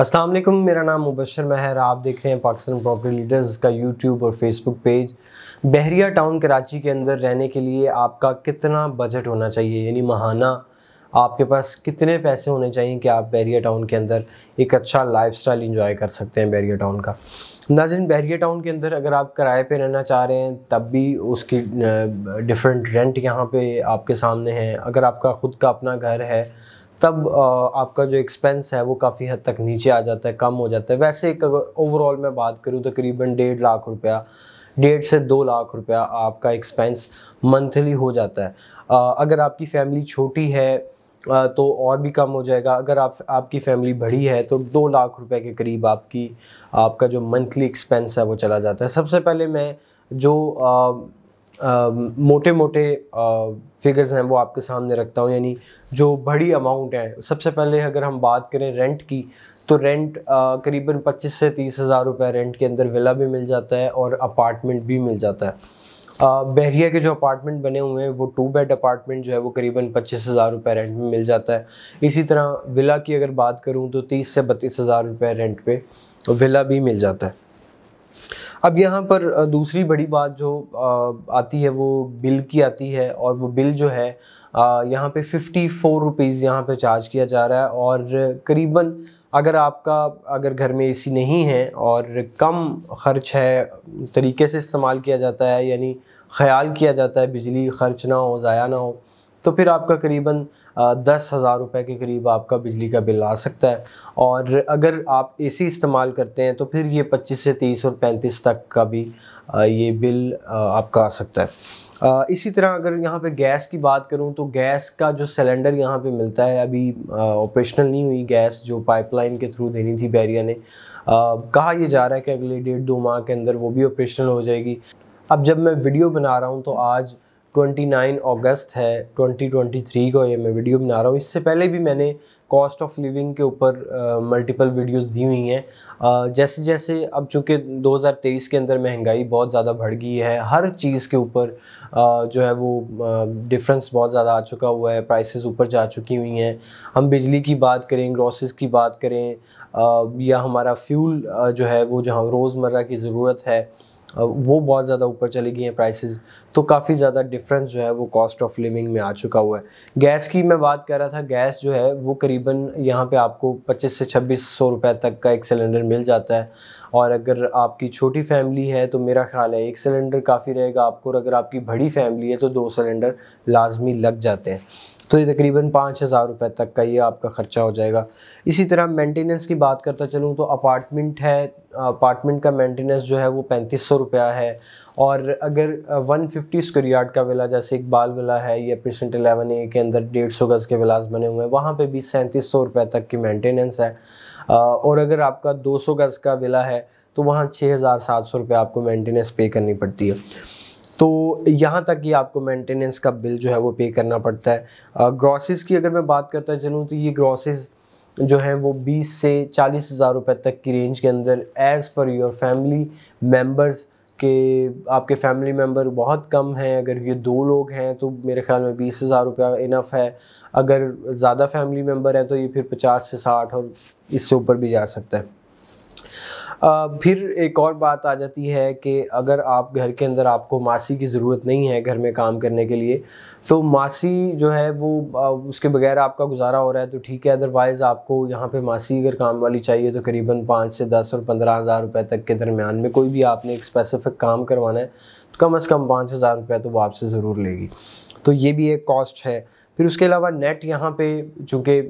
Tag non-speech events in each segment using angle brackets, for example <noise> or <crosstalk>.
असलम मेरा नाम मुबशर महर आप देख रहे हैं पाकिस्तान प्रॉपर्टी लीडर्स का यूट्यूब और Facebook page Bahria town Karachi के अंदर रहने के लिए आपका कितना बजट होना चाहिए यानी महाना आपके पास कितने पैसे होने चाहिए कि आप बहरिया टाउन के अंदर एक अच्छा लाइफ स्टाइल इंजॉय कर सकते हैं बहरिया टाउन का नाजिन बहरिया टाउन के अंदर अगर आप किराए पे रहना चाह रहे हैं तब भी उसकी डिफरेंट रेंट यहाँ पे आपके सामने हैं अगर आपका ख़ुद का अपना घर है तब आपका जो एक्सपेंस है वो काफ़ी हद तक नीचे आ जाता है कम हो जाता है वैसे एक ओवरऑल मैं बात करूँ तकरीबन तो डेढ़ लाख रुपया डेढ़ से दो लाख रुपया आपका एक्सपेंस मंथली हो जाता है अगर आपकी फैमिली छोटी है तो और भी कम हो जाएगा अगर आप आपकी फैमिली बड़ी है तो दो लाख रुपए के करीब आपकी आपका जो मंथली एक्सपेंस है वो चला जाता है सबसे पहले मैं जो मोटे मोटे फिगर्स हैं वो आपके सामने रखता हूँ यानी जो बड़ी अमाउंट है सबसे पहले अगर हम बात करें रेंट की तो रेंट करीबन पच्चीस से तीस हज़ार रुपये रेंट के अंदर विला भी मिल जाता है और अपार्टमेंट भी मिल जाता है बहरिया के जो अपार्टमेंट बने हुए हैं वो टू बेड अपार्टमेंट जो है वो करीबन पच्चीस हज़ार रुपये रेंट में मिल जाता है इसी तरह विला की अगर बात करूँ तो तीस से बत्तीस हज़ार रुपये रेंट पे विला भी मिल जाता है अब यहाँ पर दूसरी बड़ी बात जो आती है वो बिल की आती है और वो बिल जो है यहाँ पे फिफ्टी फोर रुपीज़ यहाँ पर चार्ज किया जा रहा है और करीबन अगर आपका अगर घर में एसी नहीं है और कम खर्च है तरीके से इस्तेमाल किया जाता है यानी ख्याल किया जाता है बिजली खर्च ना हो ज़ाया ना हो तो फिर आपका करीबन दस हज़ार रुपये के करीब आपका बिजली का बिल आ सकता है और अगर आप ए सी इस्तेमाल करते हैं तो फिर ये पच्चीस से तीस और पैंतीस तक का भी ये बिल आपका आ सकता है इसी तरह अगर यहाँ पे गैस की बात करूँ तो गैस का जो सिलेंडर यहाँ पे मिलता है अभी ऑपरेशनल नहीं हुई गैस जो पाइपलाइन के थ्रू देनी थी बैरिया ने आ, कहा यह जा रहा है कि अगले डेढ़ दो माह के अंदर वो भी ऑपरेशनल हो जाएगी अब जब मैं वीडियो बना रहा हूँ तो आज 29 अगस्त है 2023 को ये मैं वीडियो बना रहा हूँ इससे पहले भी मैंने कॉस्ट ऑफ लिविंग के ऊपर मल्टीपल वीडियोस दी हुई हैं जैसे जैसे अब चूँकि 2023 के अंदर महंगाई बहुत ज़्यादा बढ़ गई है हर चीज़ के ऊपर जो है वो डिफरेंस बहुत ज़्यादा आ चुका हुआ है प्राइसेस ऊपर जा चुकी हुई हैं हम बिजली की बात करें ग्रॉसेस की बात करें या हमारा फ्यूल जो है वो जहाँ रोज़मर्रा की ज़रूरत है वो बहुत ज़्यादा ऊपर चली गई हैं प्राइसेस तो काफ़ी ज़्यादा डिफरेंस जो है वो कॉस्ट ऑफ लिविंग में आ चुका हुआ है गैस की मैं बात कर रहा था गैस जो है वो करीबन यहाँ पे आपको 25 से छब्बीस सौ रुपये तक का एक सिलेंडर मिल जाता है और अगर आपकी छोटी फैमिली है तो मेरा ख्याल है एक सिलेंडर काफ़ी रहेगा आपको और अगर आपकी बड़ी फैमिली है तो दो सिलेंडर लाजमी लग जाते हैं तो ये तकरीबन पाँच हज़ार रुपये तक का ये आपका ख़र्चा हो जाएगा इसी तरह मेंटेनेंस की बात करता चलूँ तो अपार्टमेंट है अपार्टमेंट का मेंटेनेंस जो है वो पैंतीस सौ रुपया है और अगर वन फिफ्टी स्क्वायर यार्ड का विला जैसे इकबाल विला है या प्रसेंट एलेवन ए के अंदर डेढ़ सौ गज़ के विलाज बने हुए हैं वहाँ पर भी सैंतीस सौ रुपये तक की मेंटेनेंस है और अगर आपका 200 गज का विला है तो वहाँ छः हज़ार सात सौ रुपये आपको मेंटेनेंस पे करनी पड़ती है तो यहाँ तक ही आपको मेंटेनेंस का बिल जो है वो पे करना पड़ता है ग्रॉसेस की अगर मैं बात करता चलूँ तो ये ग्रॉसेस जो है वो 20 से चालीस हज़ार रुपये तक की रेंज के अंदर as per your family members कि आपके फैमिली मेम्बर बहुत कम हैं अगर ये दो लोग हैं तो मेरे ख्याल में बीस हज़ार रुपया इनफ है अगर ज़्यादा फैमिली मेम्बर हैं तो ये फिर पचास से साठ और इससे ऊपर भी जा सकता है फिर एक और बात आ जाती है कि अगर आप घर के अंदर आपको मासी की ज़रूरत नहीं है घर में काम करने के लिए तो मासी जो है वो उसके बगैर आपका गुजारा हो रहा है तो ठीक है अदरवाइज़ आपको यहाँ पे मासी अगर काम वाली चाहिए तो करीबन पाँच से दस और पंद्रह हज़ार रुपये तक के दरमियान में कोई भी आपने एक स्पेसिफिक काम करवाना है तो कम अज़ कम पाँच हज़ार रुपये तो वो आपसे ज़रूर लेगी तो ये भी एक कॉस्ट है फिर उसके अलावा नेट यहाँ पे चूँकि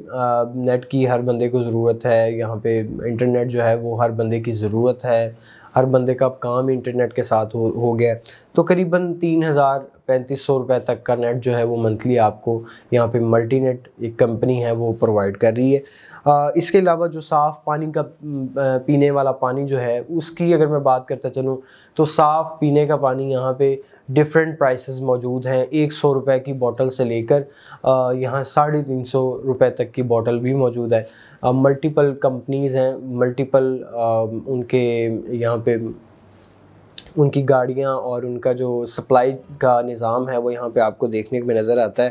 नेट की हर बंदे को ज़रूरत है यहाँ पे इंटरनेट जो है वो हर बंदे की ज़रूरत है हर बंदे का अब काम इंटरनेट के साथ हो हो गया तो करीबन तीन हज़ार पैंतीस सौ रुपये तक का नेट जो है वो मंथली आपको यहाँ पे मल्टी नेट एक कंपनी है वो प्रोवाइड कर रही है आ, इसके अलावा जो साफ़ पानी का पीने वाला पानी जो है उसकी अगर मैं बात करता चलूँ तो साफ़ पीने का पानी यहाँ पे डिफरेंट प्राइसेस मौजूद हैं एक सौ रुपये की बोतल से लेकर यहाँ साढ़े तीन सौ रुपये तक की बोतल भी मौजूद है मल्टीपल कंपनीज़ हैं मल्टीपल उनके यहाँ पे उनकी गाड़ियाँ और उनका जो सप्लाई का निज़ाम है वो यहाँ पे आपको देखने में नज़र आता है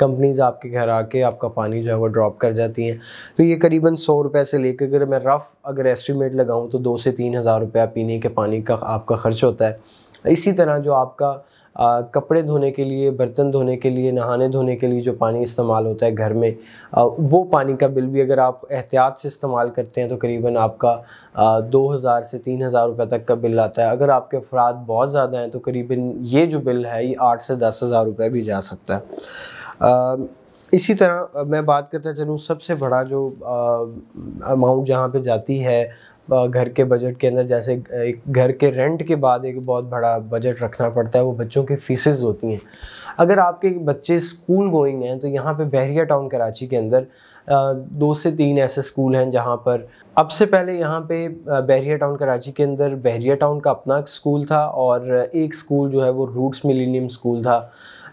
कंपनीज़ आपके घर आके आपका पानी जो है वो ड्रॉप कर जाती हैं तो ये करीबन सौ रुपये से लेकर अगर मैं रफ़ अगर एस्टिमेट लगाऊँ तो दो से तीन हज़ार रुपया पीने के पानी का आपका खर्च होता है इसी तरह जो आपका आ, कपड़े धोने के लिए बर्तन धोने के लिए नहाने धोने के लिए जो पानी इस्तेमाल होता है घर में आ, वो पानी का बिल भी अगर आप एहतियात से इस्तेमाल करते हैं तो करीबन आपका आ, दो हज़ार से तीन हज़ार रुपये तक का बिल आता है अगर आपके अफराद बहुत ज़्यादा हैं तो करीबन ये जो बिल है ये आठ से दस हज़ार रुपये भी जा सकता है इसी तरह मैं बात करता चलूँ सबसे बड़ा जो अमाउंट जहाँ पे जाती है घर के बजट के अंदर जैसे घर के रेंट के बाद एक बहुत बड़ा बजट रखना पड़ता है वो बच्चों की फीसेज होती हैं अगर आपके बच्चे स्कूल गोइंग हैं तो यहाँ पे बहरिया टाउन कराची के अंदर दो से तीन ऐसे स्कूल हैं जहाँ पर अब से पहले यहाँ पे बहरिया टाउन कराची के अंदर बहरिया टाउन का अपना स्कूल था और एक स्कूल जो है वो रूट्स मिलीनियम स्कूल था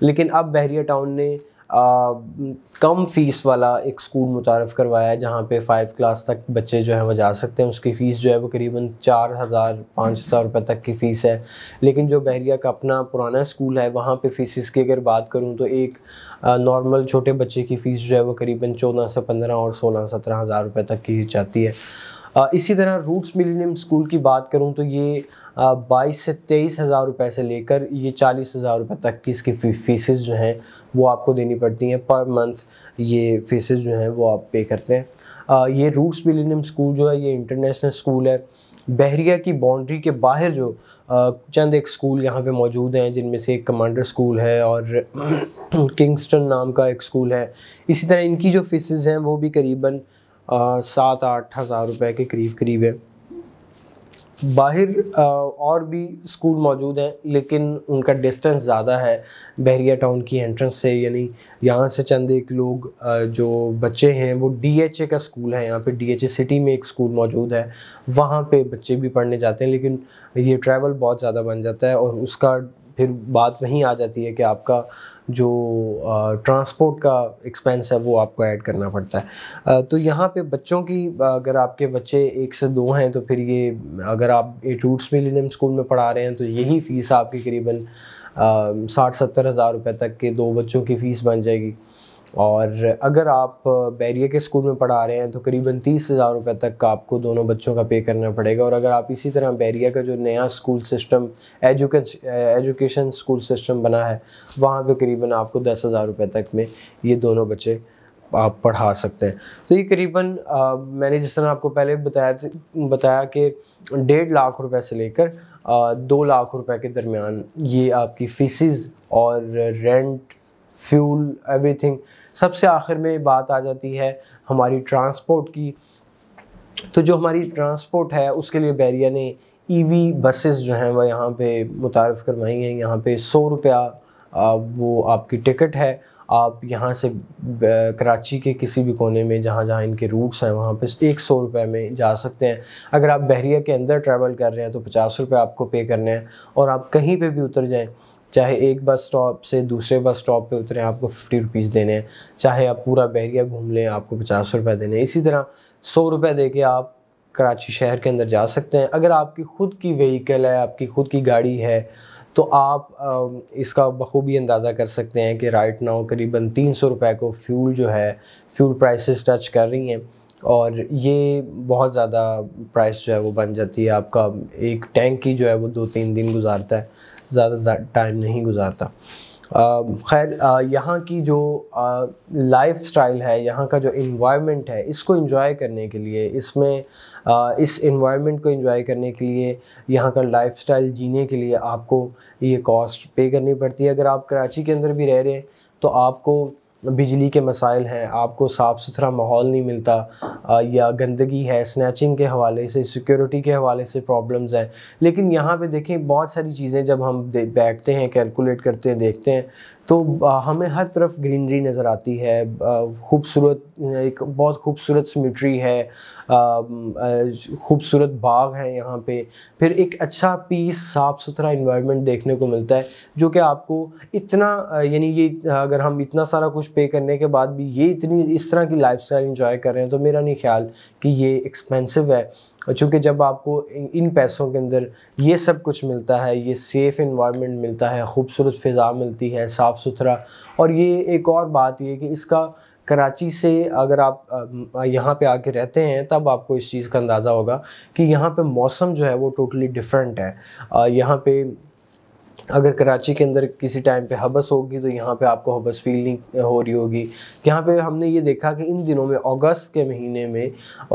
लेकिन अब बहरिया टाउन ने कम फ़ीस वाला एक स्कूल मुतारफ़ करवाया है जहाँ पे फ़ाइव क्लास तक बच्चे जो है वह जा सकते हैं उसकी फ़ीस जो है वो करीबन चार हज़ार पाँच हज़ार रुपये तक की फ़ीस है लेकिन जो बहरिया का अपना पुराना स्कूल है वहाँ पे फ़ीसिस की अगर बात करूँ तो एक नॉर्मल छोटे बच्चे की फ़ीस जो है वो करीबन चौदह से पंद्रह और सोलह सत्रह हज़ार रुपये तक की जाती है इसी तरह रूट्स मिलीनियम स्कूल की बात करूँ तो ये बाईस से तेईस हज़ार रुपये से लेकर ये चालीस हज़ार रुपये तक की इसकी फी फीसेज जो हैं वो आपको देनी पड़ती हैं पर मंथ ये फीसेज जो हैं वो आप पे करते हैं ये रूट्स मिलीनियम स्कूल जो है ये इंटरनेशनल स्कूल है बहरिया की बाउंड्री के बाहर जो चंद एक स्कूल यहाँ पे मौजूद हैं जिनमें से एक कमांडर स्कूल है और किंगस्टन <clears throat> नाम का एक स्कूल है इसी तरह इनकी जो फीसेज हैं वो भी करीबन सात आठ हज़ार रुपये के करीब करीब है बाहर और भी स्कूल मौजूद हैं लेकिन उनका डिस्टेंस ज़्यादा है बहरिया टाउन की एंट्रेंस से यानी यहाँ से चंद एक लोग जो बच्चे हैं वो डीएचए का स्कूल है यहाँ पे डीएचए सिटी में एक स्कूल मौजूद है वहाँ पे बच्चे भी पढ़ने जाते हैं लेकिन ये ट्रैवल बहुत ज़्यादा बन जाता है और उसका फिर बात वहीं आ जाती है कि आपका जो ट्रांसपोर्ट का एक्सपेंस है वो आपको ऐड करना पड़ता है तो यहाँ पे बच्चों की अगर आपके बच्चे एक से दो हैं तो फिर ये अगर आप रूट्स मिलीनियम स्कूल में पढ़ा रहे हैं तो यही फ़ीस आपके करीबन साठ सत्तर हज़ार रुपये तक के दो बच्चों की फ़ीस बन जाएगी और अगर आप बैरिया के स्कूल में पढ़ा रहे हैं तो करीबन तीस हज़ार रुपये तक का आपको दोनों बच्चों का पे करना पड़ेगा और अगर आप इसी तरह बैरिया का जो नया स्कूल सिस्टम एजुके एजुकेशन स्कूल सिस्टम बना है वहाँ पे करीबन आपको दस हज़ार रुपये तक में ये दोनों बच्चे आप पढ़ा सकते हैं तो ये करीबन मैंने जिस तरह आपको पहले बताया बताया कि डेढ़ लाख रुपए से लेकर दो लाख रुपए के दरमियान ये आपकी फीसिस और रेंट फ्यूल एवरीथिंग सबसे आखिर में बात आ जाती है हमारी ट्रांसपोर्ट की तो जो हमारी ट्रांसपोर्ट है उसके लिए बैरिया ने ईवी e बसेस जो हैं वह यहाँ पे मुतारफ़ करवाई हैं यहाँ पे सौ रुपया वो आपकी टिकट है आप यहाँ से कराची के किसी भी कोने में जहाँ जहाँ इनके रूट्स हैं वहाँ पे एक सौ रुपये में जा सकते हैं अगर आप बहरिया के अंदर ट्रैवल कर रहे हैं तो पचास रुपये आपको पे करने हैं और आप कहीं पे भी उतर जाएँ चाहे एक बस स्टॉप से दूसरे बस स्टॉप पे उतरे आपको फिफ्टी रुपीज़ देने हैं चाहे आप पूरा बहरिया घूम लें आपको पचास रुपये देने हैं इसी तरह सौ रुपये दे के आप कराची शहर के अंदर जा सकते हैं अगर आपकी ख़ुद की व्हीकल है आपकी ख़ुद की गाड़ी है तो आप इसका बखूबी अंदाज़ा कर सकते हैं कि राइट नाउ करीबन तीन सौ रुपये को फ्यूल जो है फ्यूल प्राइसेस टच कर रही हैं और ये बहुत ज़्यादा प्राइस जो है वो बन जाती है आपका एक टैंक की जो है वो दो तीन दिन गुजारता है ज़्यादा टाइम नहीं गुजारता खैर यहाँ की जो लाइफ स्टाइल है यहाँ का जो इन्वायरमेंट है इसको इन्जॉय करने के लिए इसमें आ, इस इन्वायरमेंट को इन्जॉय करने के लिए यहाँ का लाइफ स्टाइल जीने के लिए आपको ये कॉस्ट पे करनी पड़ती है अगर आप कराची के अंदर भी रह रहे हैं तो आपको बिजली के मसाइल हैं आपको साफ़ सुथरा माहौल नहीं मिलता या गंदगी है स्नैचिंग के हवाले से सिक्योरिटी के हवाले से प्रॉब्लम्स हैं लेकिन यहाँ पे देखें बहुत सारी चीज़ें जब हम बैठते हैं कैलकुलेट करते हैं देखते हैं तो हमें हर तरफ ग्रीनरी नज़र आती है खूबसूरत एक बहुत खूबसूरत सिमिट्री है खूबसूरत बाग है यहाँ पे फिर एक अच्छा पीस साफ़ सुथरा इन्वायरमेंट देखने को मिलता है जो कि आपको इतना यानी ये अगर हम इतना सारा कुछ पे करने के बाद भी ये इतनी इस तरह की लाइफ स्टाइल इंजॉय कर रहे हैं तो मेरा नहीं ख्याल कि ये एक्सपेंसिव है और चूँकि जब आपको इन पैसों के अंदर ये सब कुछ मिलता है ये सेफ़ इन्वायरमेंट मिलता है खूबसूरत फ़िज़ा मिलती है साफ़ सुथरा और ये एक और बात ये कि इसका कराची से अगर आप यहाँ पे आके रहते हैं तब आपको इस चीज़ का अंदाज़ा होगा कि यहाँ पे मौसम जो है वो टोटली डिफरेंट है यहाँ पे अगर कराची के अंदर किसी टाइम पे हबस होगी तो यहाँ पे आपको हबस फील नहीं हो रही होगी यहाँ पे हमने ये देखा कि इन दिनों में अगस्त के महीने में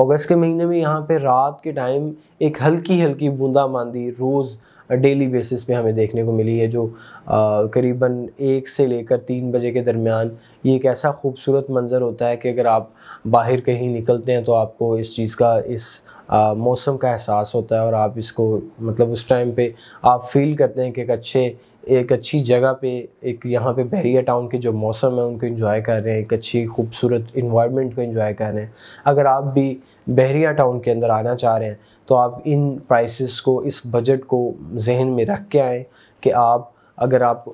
अगस्त के महीने में यहाँ पे रात के टाइम एक हल्की हल्की बूंदाबांदी रोज़ डेली बेसिस पे हमें देखने को मिली है जो करीबन एक से लेकर तीन बजे के दरमियान ये एक ऐसा खूबसूरत मंज़र होता है कि अगर आप बाहर कहीं निकलते हैं तो आपको इस चीज़ का इस मौसम का एहसास होता है और आप इसको मतलब उस टाइम पे आप फील करते हैं कि एक अच्छे एक अच्छी जगह पे एक यहाँ पे बहरिया टाउन के जो मौसम है उनको इन्जॉय कर रहे हैं एक अच्छी खूबसूरत इन्वायरमेंट को इंजॉय कर रहे हैं अगर आप भी बहरिया टाउन के अंदर आना चाह रहे हैं तो आप इन प्राइसेस को इस बजट को जहन में रख के आएँ कि आप अगर आप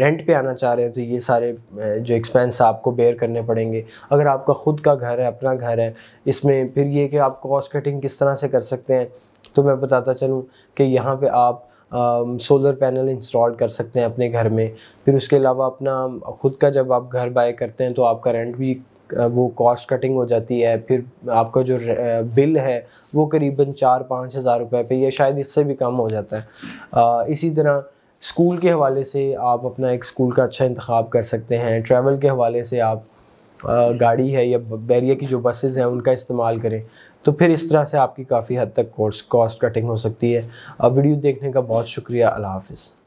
रेंट पे आना चाह रहे हैं तो ये सारे जो एक्सपेंस आपको बेयर करने पड़ेंगे अगर आपका ख़ुद का घर है अपना घर है इसमें फिर ये कि आप कॉस्ट कटिंग किस तरह से कर सकते हैं तो मैं बताता चलूँ कि यहाँ पर आप सोलर पैनल इंस्टॉल कर सकते हैं अपने घर में फिर उसके अलावा अपना ख़ुद का जब आप घर बाय करते हैं तो आपका रेंट भी वो कॉस्ट कटिंग हो जाती है फिर आपका जो बिल है वो करीबन चार पाँच हज़ार रुपये पे या शायद इससे भी कम हो जाता है इसी तरह स्कूल के हवाले से आप अपना एक स्कूल का अच्छा इंतखब कर सकते हैं ट्रैवल के हवाले से आप गाड़ी है या बैरिया की जो बसेज़ हैं उनका इस्तेमाल करें तो फिर इस तरह से आपकी काफ़ी हद तक कोर्स कॉस्ट कटिंग हो सकती है अब वीडियो देखने का बहुत शुक्रिया अल्लाह हाफिज़